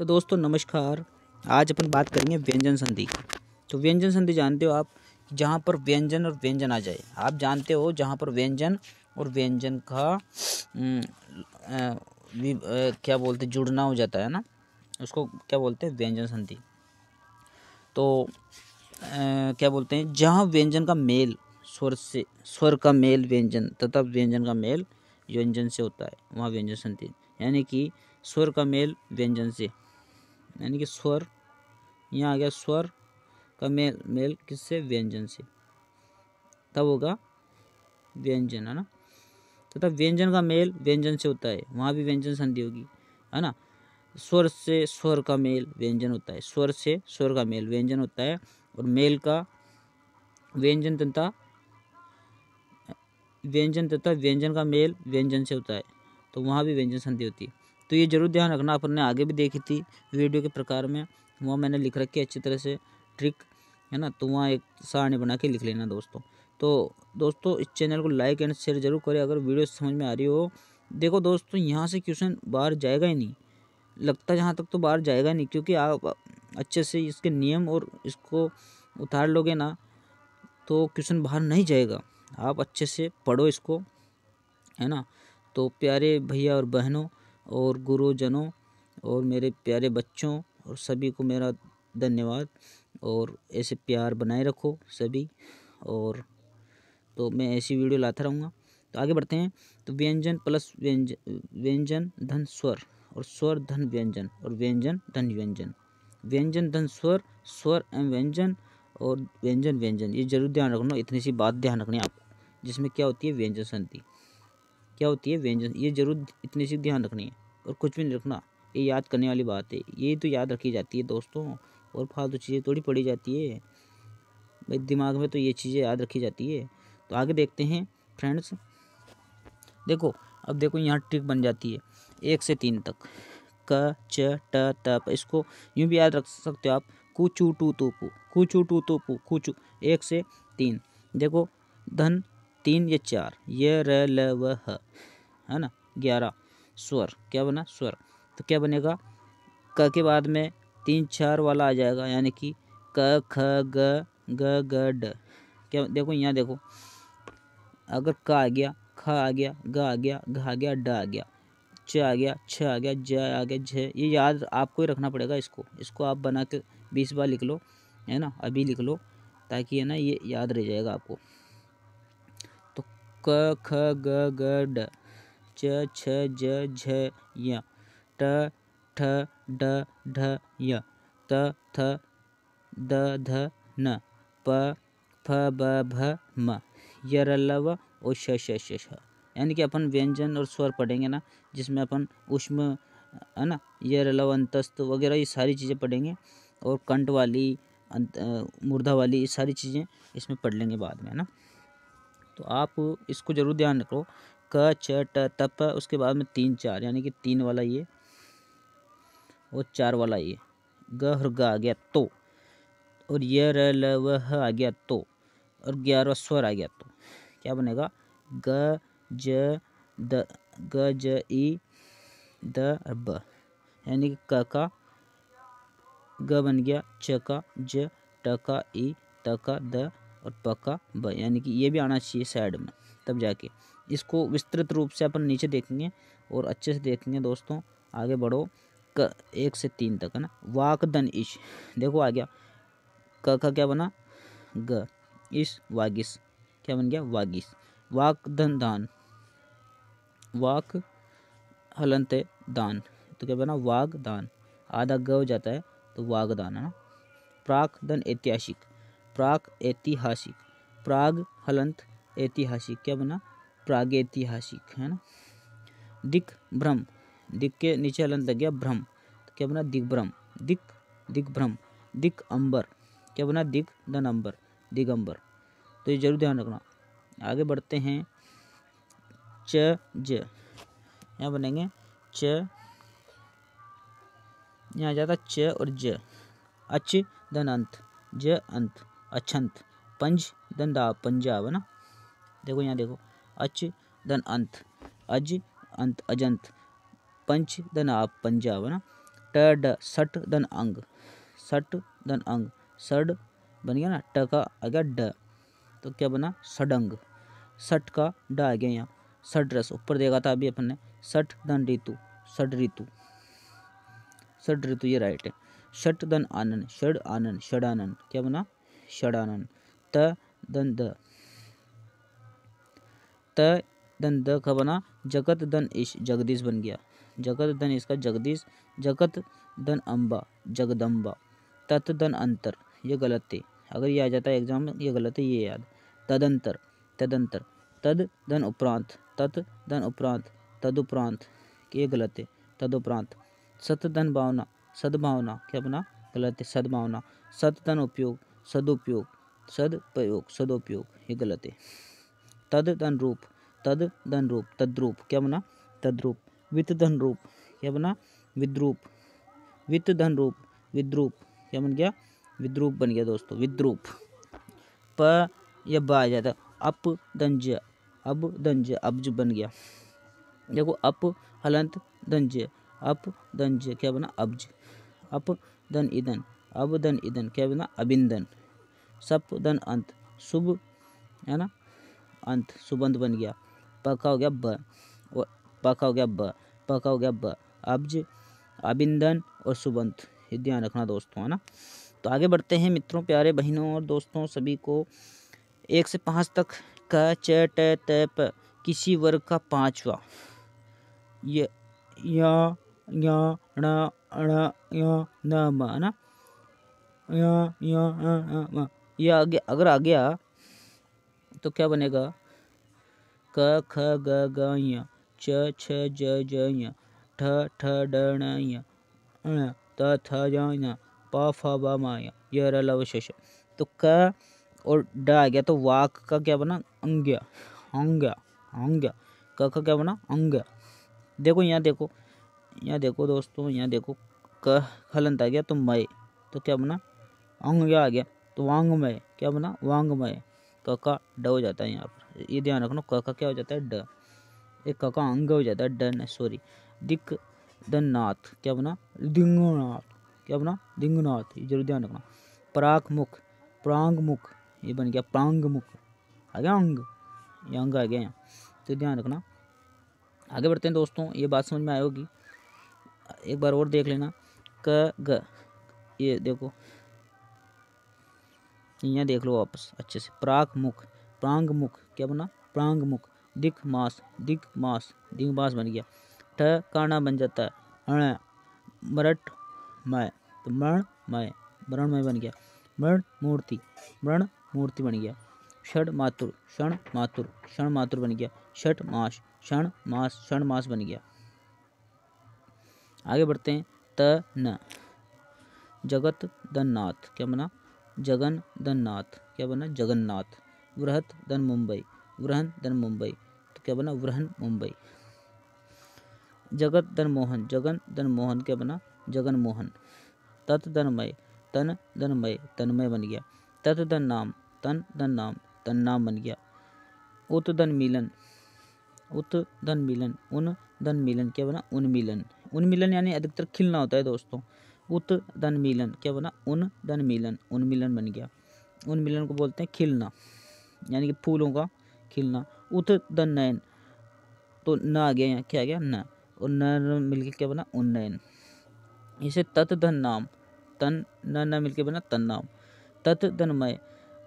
तो दोस्तों नमस्कार आज अपन बात करेंगे व्यंजन संधि की तो व्यंजन संधि जानते हो आप जहाँ पर व्यंजन और व्यंजन आ जाए आप जानते हो जहाँ पर व्यंजन और व्यंजन का आ, हम्म, आ, क्या बोलते जुड़ना हो जाता है ना उसको क्या बोलते हैं व्यंजन संधि तो आ, क्या बोलते हैं जहाँ व्यंजन का मेल स्वर से स्वर का मेल व्यंजन तथा व्यंजन का मेल व्यंजन से होता है वहाँ व्यंजन संधि यानी कि स्वर का मेल व्यंजन से यानी कि स्वर यहाँ आ गया स्वर का मेल मेल किससे व्यंजन से तब होगा व्यंजन है ना तथा तो व्यंजन का मेल व्यंजन से होता है वहाँ भी व्यंजन संधि होगी है ना स्वर से स्वर का मेल व्यंजन होता है स्वर से स्वर का मेल व्यंजन होता है और मेल का व्यंजन तथा व्यंजन तथा व्यंजन का मेल व्यंजन से होता है तो वहाँ भी व्यंजन संधि होती है तो ये ज़रूर ध्यान रखना अपन आगे भी देखी थी वीडियो के प्रकार में वहाँ मैंने लिख रखी है अच्छी तरह से ट्रिक है ना तो वहाँ एक सारणी बना के लिख लेना दोस्तों तो दोस्तों इस चैनल को लाइक एंड शेयर जरूर करें अगर वीडियो समझ में आ रही हो देखो दोस्तों यहाँ से क्वेश्चन बाहर जाएगा ही नहीं लगता जहाँ तक तो बाहर जाएगा नहीं क्योंकि आप अच्छे से इसके नियम और इसको उतार लोगे ना तो क्वेश्चन बाहर नहीं जाएगा आप अच्छे से पढ़ो इसको है ना तो प्यारे भैया और बहनों और गुरुजनों और मेरे प्यारे बच्चों और सभी को मेरा धन्यवाद और ऐसे प्यार बनाए रखो सभी और तो मैं ऐसी वीडियो लाता रहूँगा तो आगे बढ़ते हैं तो व्यंजन प्लस व्यंजन व्यंजन धन स्वर और स्वर धन व्यंजन और व्यंजन धन व्यंजन व्यंजन धन स्वर स्वर एवं व्यंजन और व्यंजन व्यंजन ये जरूर ध्यान रखना इतनी सी बात ध्यान रखनी आपको जिसमें क्या होती है व्यंजन संधि क्या होती है व्यंजन ये जरूर इतनी सी ध्यान रखनी है और कुछ भी नहीं रखना ये याद करने वाली बात है ये तो याद रखी जाती है दोस्तों और फालतू चीज़ें थोड़ी पड़ी जाती है भाई दिमाग में तो ये चीज़ें याद रखी जाती है तो आगे देखते हैं फ्रेंड्स देखो अब देखो यहाँ ट्रिक बन जाती है एक से तीन तक क च ट तप इसको यूँ भी याद रख सकते हो आप कुचू टू तूपू कुचू टू तूपू कुचू एक से तीन देखो धन तीन या चार ये र ल व ह है ना ग्यारह स्वर क्या बना स्वर तो क्या बनेगा क के बाद में तीन चार वाला आ जाएगा यानी कि क ख ग ग ग ड क्या देखो यहाँ देखो अगर क आ गया ख आ गया ग आ गया घ आ गया ड आ गया च आ गया छ आ गया ज आ गया झ ये याद आपको ही रखना पड़ेगा इसको इसको आप बना के बीस बार लिख लो है ना अभी लिख लो ताकि है ना ये याद रह जाएगा आपको क ख ग ग ड च छ ज झ य ट ठ ड ढ य त थ द ध न प फ ब भ म यरलव और श श श श यानी कि अपन व्यंजन और स्वर पढ़ेंगे ना जिसमें अपन उष्म है ना यरलव अंतस्त वगैरह ये सारी चीज़ें पढ़ेंगे और कंट वाली मुर्दा वाली ये सारी चीज़ें इसमें पढ़ लेंगे बाद में है ना तो आप इसको ज़रूर ध्यान रखो क छ ट तप उसके बाद में तीन चार यानी कि तीन वाला ये और चार वाला ये ग और ग आ गया तो और य र ल व ह आ गया तो और ग्यारह स्वर आ गया तो क्या बनेगा ग ज द ग ज ई द ब यानी कि क का ग बन गया च का ज ट का ई त का द और पक्का ब यानी कि ये भी आना चाहिए साइड में तब जाके इसको विस्तृत रूप से अपन नीचे देखेंगे और अच्छे से देखेंगे दोस्तों आगे बढ़ो क एक से तीन तक है ना वाक दन इश देखो आ गया क का क्या बना ग इश वागिस क्या बन गया वागिस वाक धन दान वाक हलंत दान तो क्या बना वाग दान आधा ग हो जाता है तो वाग दान है ना प्राक धन ऐतिहासिक प्राग ऐतिहासिक प्राग हलंत ऐतिहासिक क्या बना प्राग ऐतिहासिक है ना दिक भ्रम दिक के नीचे हलंत लग गया भ्रम तो क्या बना भ्रम दिक भ्रम दिक अंबर क्या बना दिग द नंबर दिगंबर तो ये जरूर ध्यान रखना आगे बढ़ते हैं च ज यहाँ बनेंगे च यहाँ जाता च और ज अच धन अंत ज अंत अछंत पंज धन दा पंजाब है ना देखो यहाँ देखो अच धन अंत अज अंत अजंत पंच धन आप पंजाब है ना ट ड सट धन अंग सट धन अंग सड बन गया ना ट का आ गया ड तो क्या बना सडंग सट का ड आ गया यहाँ सट रस ऊपर देखा था अभी अपन ने सट धन ऋतु सड ऋतु सड ऋतु ये राइट है षट धन आनंद षड आनंद आनंद क्या बना षडानन त दंद त दंद का बना जगत दन ईश जगदीश बन गया जगत दन इसका जगदीश जगत दन अम्बा जगदम्बा तत् दन अंतर ये गलत थे अगर ये आ जाता है एग्जाम में ये गलत है ये याद तदंतर तदंतर तद दन उपरांत तत् दन उपरांत तदुपरांत ये गलत है तदुपरांत सत दन भावना सद्भावना क्या बना गलत है सद्भावना सत दन उपयोग सदुपयोग सदप्रयोग सदुपयोग ये गलत है तद धन रूप तद धन रूप तद्रूप क्या बना तद्रूप वित्त धन रूप क्या बना विद्रूप वित्त धन रूप विद्रूप क्या बन गया विद्रूप बन गया दोस्तों विद्रूप प या ब आ जाता अप दंज अब दंज अब्ज बन गया देखो अप हलंत दंज अप दंज क्या बना अब्ज अप धन ईधन अब धन ईदन क्या बना सप धन अंत शुभ है ना अंत सुबंध बन गया पका हो गया ब पका हो गया ब पका हो गया ब अब्ज अबिंदन और सुबंध ये ध्यान रखना दोस्तों है ना तो आगे बढ़ते हैं मित्रों प्यारे बहनों और दोस्तों सभी को एक से पाँच तक का च ट किसी वर्ग का पांचवा या या या ण ण या न म ना या आ गया आगे अगर आ गया तो क्या बनेगा क ख ग ग च छ ज ज ठ ठ ड ण य त थ ज प फ ब म य य र ल ष तो क और ड आ गया तो वाक का क्या बना अंग अंग्य अंग्य क का क्या बना अंग देखो यहाँ देखो यहाँ देखो दोस्तों यहाँ देखो क हलंत आ गया तो मय तो क्या बना अंग क्या आ गया तो वांगमय क्या बना वांगमय कका ड हो जाता है यहाँ पर ये ध्यान रखना कका क्या हो जाता है ड एक कका अंग हो जाता है ड नहीं सॉरी दिक दन्नाथ क्या बना दिंगनाथ क्या बना दिंगनाथ ये जरूर ध्यान रखना प्राक मुख प्रांग मुख ये बन गया प्रांग मुख आ गया अंग ये अंग आ गया यहाँ तो ध्यान रखना आगे बढ़ते हैं दोस्तों ये बात समझ में आई होगी एक बार और देख लेना क ग ये देखो यहाँ देख लो वापस अच्छे से प्राक मुख प्रांग मुख क्या बना प्रांग मुख दिख मास दिख मास दिख मास बन गया ठ काना बन जाता है अण मय तो मरण मय मय बन गया मरण मूर्ति मरण मूर्ति बन गया क्षण मातुर क्षण मातुर क्षण मातुर बन गया छठ मास क्षण मास क्षण मास बन गया आगे बढ़ते हैं त न जगत दन्नाथ क्या बना जगन धन नाथ क्या बना जगन्नाथ वृहत धन मुंबई वृहन धन मुंबई तो क्या बना वृहन मुंबई जगत धन मोहन जगन धन मोहन क्या बना जगन मोहन तत् दनमय तन दनमय तनमय बन गया तत् धन नाम तन धन नाम तन नाम बन गया उत धन मिलन उत धन मिलन उन धन मिलन क्या बना उन्मिलन उन्मिलन यानी अधिकतर खिलना होता है दोस्तों उत दन मिलन क्या बना उन दन मिलन उन मिलन बन गया उन मिलन को बोलते हैं खिलना यानी कि फूलों का खिलना उत दन नयन तो न आ गया यहाँ क्या आ गया न और न मिलके क्या बना उन्नयन इसे तत् धन नाम तन न न मिलके बना तन नाम तत् धनमय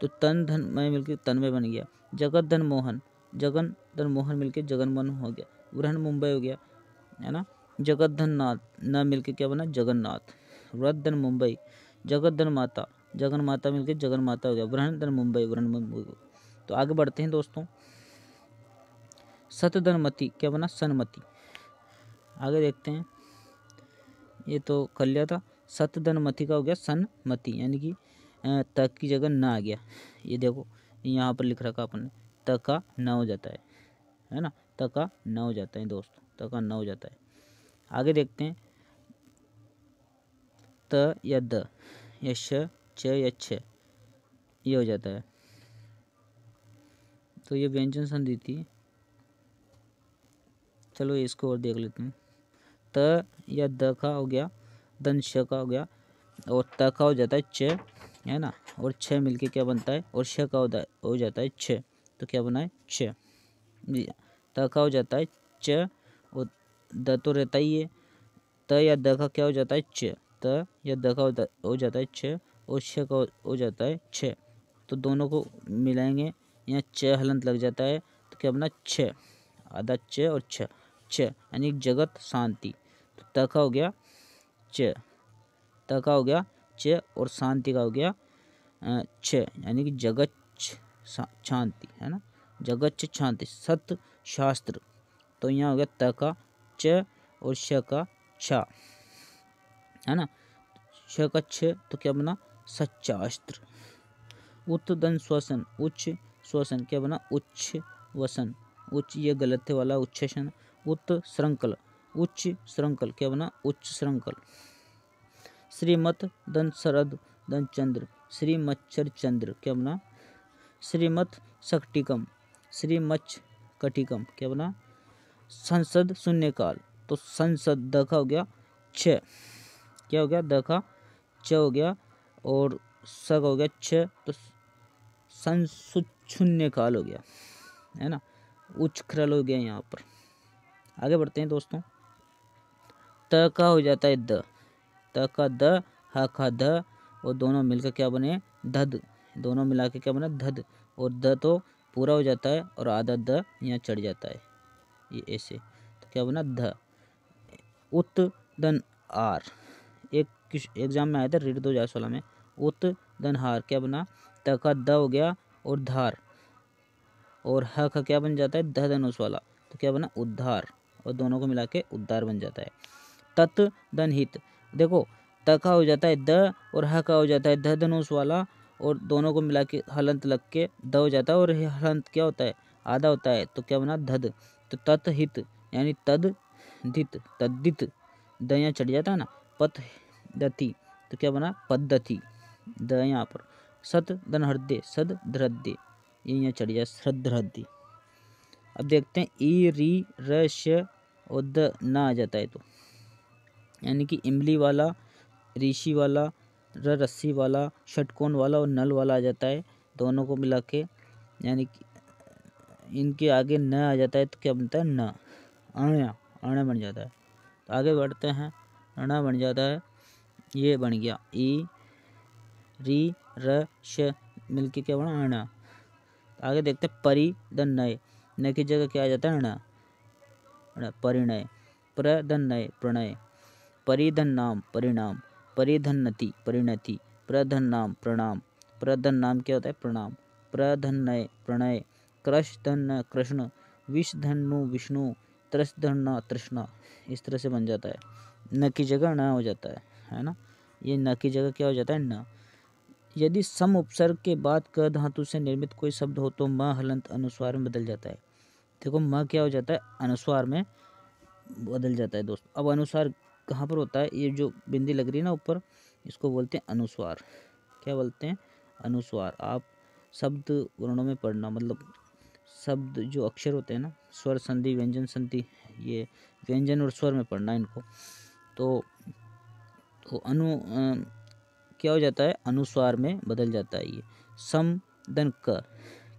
तो तन धनमय मिलके तनमय बन गया जगत धन मोहन जगन धन मोहन मिलके जगन मन हो गया ग्रहण मुंबई हो गया है ना जगत धन नाथ न मिलके क्या बना जगन्नाथ व्रतधन मुंबई जगत धन माता जगन माता मिलकर जगन माता हो गया धन मुंबई ब्रहण मुंबई तो आगे बढ़ते हैं दोस्तों सतधनमती क्या बना सनमति आगे देखते हैं ये तो कर लिया था सतधनमती का हो गया सनमति यानी कि तक की जगह ना आ गया ये देखो यहाँ पर लिख रखा अपन तका न हो जाता है है ना तका न हो जाता है दोस्तों तका न हो जाता है आगे देखते हैं त या द यश च यच्छ ये हो जाता है तो ये व्यंजन संधि थी चलो इसको और देख लेते हैं त या द का हो गया दंश का हो गया और त का हो जाता है छ है ना और छ मिलके क्या बनता है और छ का हो जाता है छ तो क्या बना है छ त का हो जाता है च और द तो रहता ही है त या द का क्या हो जाता है च है या द का हो जाता है छः और छः का हो जाता है छः तो दोनों को मिलाएंगे यहाँ छः हलंत लग जाता है तो क्या अपना छः आधा छः और छः छः यानी जगत शांति तो त का हो गया छ त का हो गया छ और शांति का हो गया छ यानी कि जगत शांति है ना जगत शांति सत शास्त्र तो यहाँ हो गया त का च और छ का छा है ना छः तो क्या बना सच्चा सच्चास्त्र उत्तदन श्वसन उच्च श्वसन क्या बना उच्च वसन उच्च ये गलत है वाला उच्छसन उत्त श्रृंखल उच्च श्रृंखल क्या बना उच्च श्रृंखल श्रीमत दन शरद दन चंद्र श्री मच्छर चंद्र क्या बना श्रीमत शक्टिकम श्री मच्छ कटिकम क्या बना संसद शून्यकाल तो संसद दखा हो गया छः क्या हो गया द का च हो गया और स का हो गया छ तो संसुच्छुन्य काल हो गया है ना उच्च खरल हो गया यहाँ पर आगे बढ़ते हैं दोस्तों त का हो जाता है द त का द ह का द और दोनों मिलकर क्या बने धद दोनों मिला के क्या बने धद और द तो पूरा हो जाता है और आधा द यहाँ चढ़ जाता है ये ऐसे तो क्या बना ध उत्तन आर किस एग्ज़ाम में आया था रीड दो हज़ार सोलह में उत दनहार क्या बना त का द हो गया और धार और ह का क्या बन जाता है ध धनुष वाला तो क्या बना उद्धार और दोनों को मिला के उद्धार बन जाता है तत् दनहित देखो त का हो जाता है द और ह का हो जाता है ध धनुष वाला और दोनों को मिला के हलंत लग के द हो जाता है और हलंत क्या होता है आधा होता है तो क्या बना धद तो तत्हित यानी तद धित तद्दित दया चढ़ जाता है ना पथ पद्धति तो क्या बना पद्धति द यहाँ पर सत धन हृदय सद धृदय ये यहाँ चढ़ जाए सदृद्य अब देखते हैं ई री रश और द आ जाता है तो यानी कि इमली वाला ऋषि वाला र रस्सी वाला षटकोण वाला और नल वाला आ जाता है दोनों को मिला के यानी कि इनके आगे न आ जाता है तो क्या बनता है न अण्या अण्या बन जाता है तो आगे बढ़ते हैं अण्या बन जाता है ये बन गया ई री र श मिल के क्या बना अण आगे देखते हैं परि द न की जगह क्या आ जाता है अण परिणय नये प्रणय परिधन नाम परिणाम परिधन नति परिणति प्रधन नाम प्रणाम प्रधन नाम क्या होता है प्रणाम नय प्रणय कृष धन कृष्ण विषधनु विष्णु धन तृष्णा इस तरह से बन जाता है न की जगह न हो जाता है है ना ये न की जगह क्या हो जाता है न यदि सम उपसर्ग के बाद क धातु से निर्मित कोई शब्द हो तो म हलंत अनुस्वार में बदल जाता है देखो म क्या हो जाता है अनुस्वार में बदल जाता है दोस्त अब अनुस्वार कहाँ पर होता है ये जो बिंदी लग रही है ना ऊपर इसको बोलते हैं अनुस्वार क्या बोलते हैं अनुस्वार आप शब्द वर्णों में पढ़ना मतलब शब्द जो अक्षर होते हैं ना स्वर संधि व्यंजन संधि ये व्यंजन और स्वर में पढ़ना इनको तो तो अनु आ, क्या हो जाता है अनुस्वार में बदल जाता है ये सम दन कर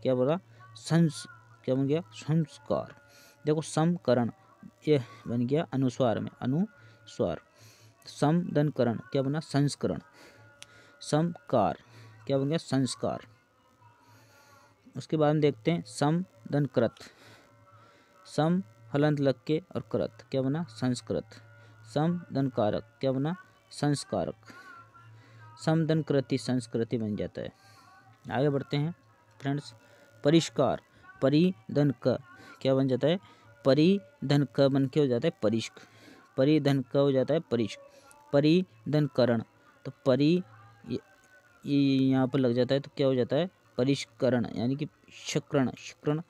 क्या बोला संस क्या बन गया संस्कार देखो समकरण ये बन गया अनुस्वार में अनुस्वार करण क्या बना संस्करण समकार क्या बन गया संस्कार उसके बाद हम देखते हैं सम दन कृत सम हलंत लग के और कृत क्या बना संस्कृत सम कारक क्या बना संस्कारक समधन कृति संस्कृति बन जाता है आगे बढ़ते हैं फ्रेंड्स परिष्कार परिधन क क्या बन जाता है परिधन क बन के हो जाता है परिष्क परिधन क हो जाता है परिष्क परिधनकरण तो परि यहाँ पर लग जाता है तो क्या हो जाता है परिष्करण यानी कि शकरण शकरण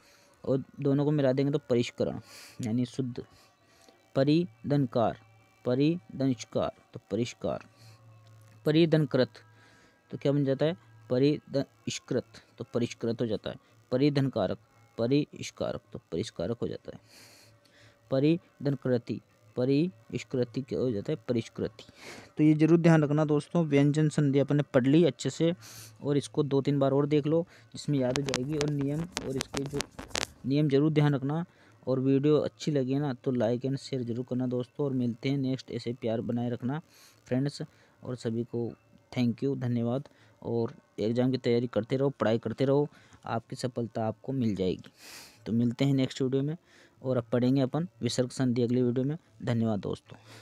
और दोनों को मिला देंगे तो परिष्करण यानी शुद्ध परिधनकार परिदंशकार तो परिष्कार परिधनकृत तो क्या बन जाता है परिष्कृत तो परिष्कृत हो जाता है परिधनकारक परिष्कारक तो परिष्कारक हो जाता है परिधनकृति परिष्कृति क्या हो जाता है परिष्कृति तो ये जरूर ध्यान रखना दोस्तों व्यंजन संधि अपन ने पढ़ ली अच्छे से और इसको दो तीन बार और देख लो जिसमें याद हो जाएगी और नियम और इसके जो नियम जरूर ध्यान रखना और वीडियो अच्छी लगी ना तो लाइक एंड शेयर ज़रूर करना दोस्तों और मिलते हैं नेक्स्ट ऐसे प्यार बनाए रखना फ्रेंड्स और सभी को थैंक यू धन्यवाद और एग्ज़ाम की तैयारी करते रहो पढ़ाई करते रहो आपकी सफलता आपको मिल जाएगी तो मिलते हैं नेक्स्ट वीडियो में और अब पढ़ेंगे अपन विसर्ग संधि अगली वीडियो में धन्यवाद दोस्तों